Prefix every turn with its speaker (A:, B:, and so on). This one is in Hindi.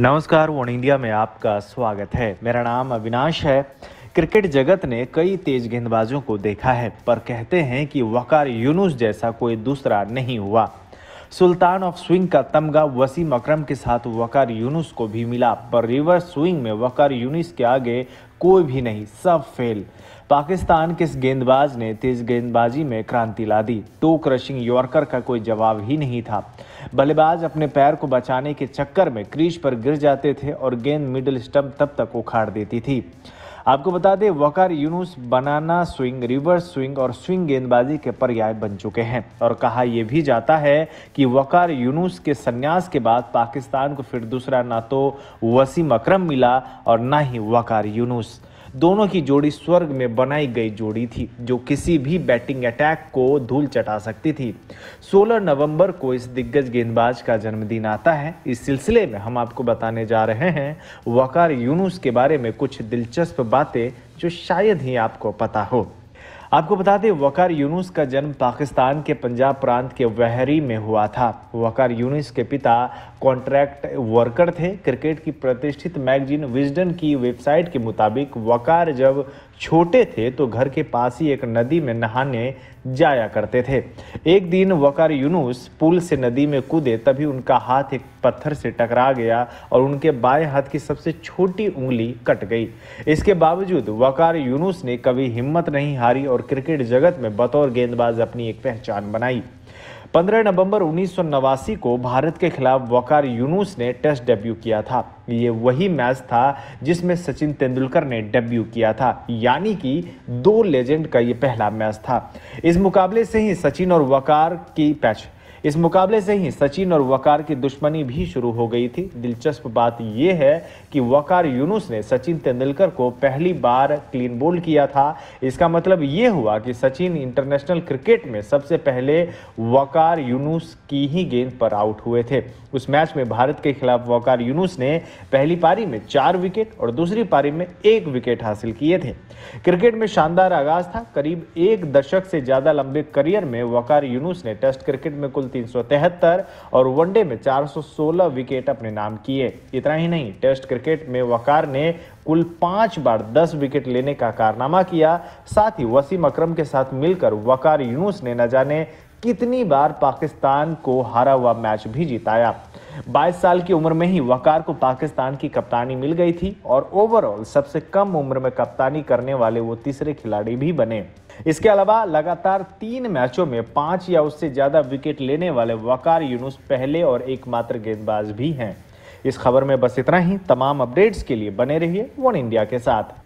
A: नमस्कार वन इंडिया में आपका स्वागत है मेरा नाम अविनाश है क्रिकेट जगत ने कई तेज गेंदबाजों को देखा है पर कहते हैं कि वकार यूनुस जैसा कोई दूसरा नहीं हुआ सुल्तान ऑफ स्विंग का तमगा वसीम अकरम के साथ वकार यूनुस को भी मिला पर रिवर्स स्विंग में वकार यूनुस के आगे कोई भी नहीं सब फेल पाकिस्तान के इस गेंदबाज ने तेज गेंदबाजी में क्रांति ला दी तो क्रशिंग यॉर्कर का कोई जवाब ही नहीं था बल्लेबाज अपने पैर को बचाने के चक्कर में क्रीज पर गिर जाते थे और गेंद मिडिल स्टंप तब तक उखाड़ देती थी आपको बता दें वकार यूनुस बनाना स्विंग रिवर्स स्विंग और स्विंग गेंदबाजी के पर्याय बन चुके हैं और कहा यह भी जाता है कि वकार यूनुस के संन्यास के बाद पाकिस्तान को फिर दूसरा ना तो वसीम अकरम मिला और ना ही वकार यूनुस दोनों की जोड़ी स्वर्ग में बनाई गई जोड़ी थी जो किसी भी बैटिंग अटैक को धूल चटा सकती थी 16 नवंबर को इस दिग्गज गेंदबाज का जन्मदिन आता है इस सिलसिले में हम आपको बताने जा रहे हैं वकार यूनुस के बारे में कुछ दिलचस्प बातें जो शायद ही आपको पता हो आपको बता दें वकार यूनुस का जन्म पाकिस्तान के पंजाब प्रांत के वहरी में हुआ था वकार यूनुस के पिता कॉन्ट्रैक्ट वर्कर थे क्रिकेट की प्रतिष्ठित मैगजीन विजडन की वेबसाइट के मुताबिक वकार जब छोटे थे तो घर के पास ही एक नदी में नहाने जाया करते थे एक दिन वकार यूनुस पुल से नदी में कूदे तभी उनका हाथ एक पत्थर से टकरा गया और उनके बाएं हाथ की सबसे छोटी उंगली कट गई इसके बावजूद वकार यूनुस ने कभी हिम्मत नहीं हारी और क्रिकेट जगत में बतौर गेंदबाज अपनी एक पहचान बनाई पंद्रह नवंबर उन्नीस को भारत के खिलाफ वकार यूनुस ने टेस्ट डेब्यू किया था ये वही मैच था जिसमें सचिन तेंदुलकर ने डेब्यू किया था यानी कि दो लेजेंड का ये पहला मैच था इस मुकाबले से ही सचिन और वकार की पैच इस मुकाबले से ही सचिन और वकार की दुश्मनी भी शुरू हो गई थी दिलचस्प बात यह है कि वकार यूनुस ने सचिन तेंदुलकर को पहली बार क्लीन बोल्ड किया था इसका मतलब ये हुआ कि सचिन इंटरनेशनल क्रिकेट में सबसे पहले वकार यूनुस की ही गेंद पर आउट हुए थे उस मैच में भारत के खिलाफ वकार यूनुस ने पहली पारी में चार विकेट और दूसरी पारी में एक विकेट हासिल किए थे क्रिकेट में शानदार आगाज था करीब एक दशक से ज़्यादा लंबे करियर में वकार यूनुस ने टेस्ट क्रिकेट में कुल तीन और वनडे में 416 विकेट अपने नाम किए इतना ही नहीं टेस्ट क्रिकेट में वकार ने कुल पांच बार दस विकेट लेने का कारनामा किया साथ ही वसीम अकरम के साथ मिलकर वकार यूनुस ने न जाने कितनी बार पाकिस्तान को हारा हुआ मैच भी जिताया 22 साल की उम्र में ही वकार को पाकिस्तान की कप्तानी मिल गई थी और ओवरऑल सबसे कम उम्र में कप्तानी करने वाले वो तीसरे खिलाड़ी भी बने इसके अलावा लगातार तीन मैचों में पांच या उससे ज्यादा विकेट लेने वाले वकार यूनुस पहले और एकमात्र गेंदबाज भी हैं इस खबर में बस इतना ही तमाम अपडेट्स के लिए बने रहिए वन इंडिया के साथ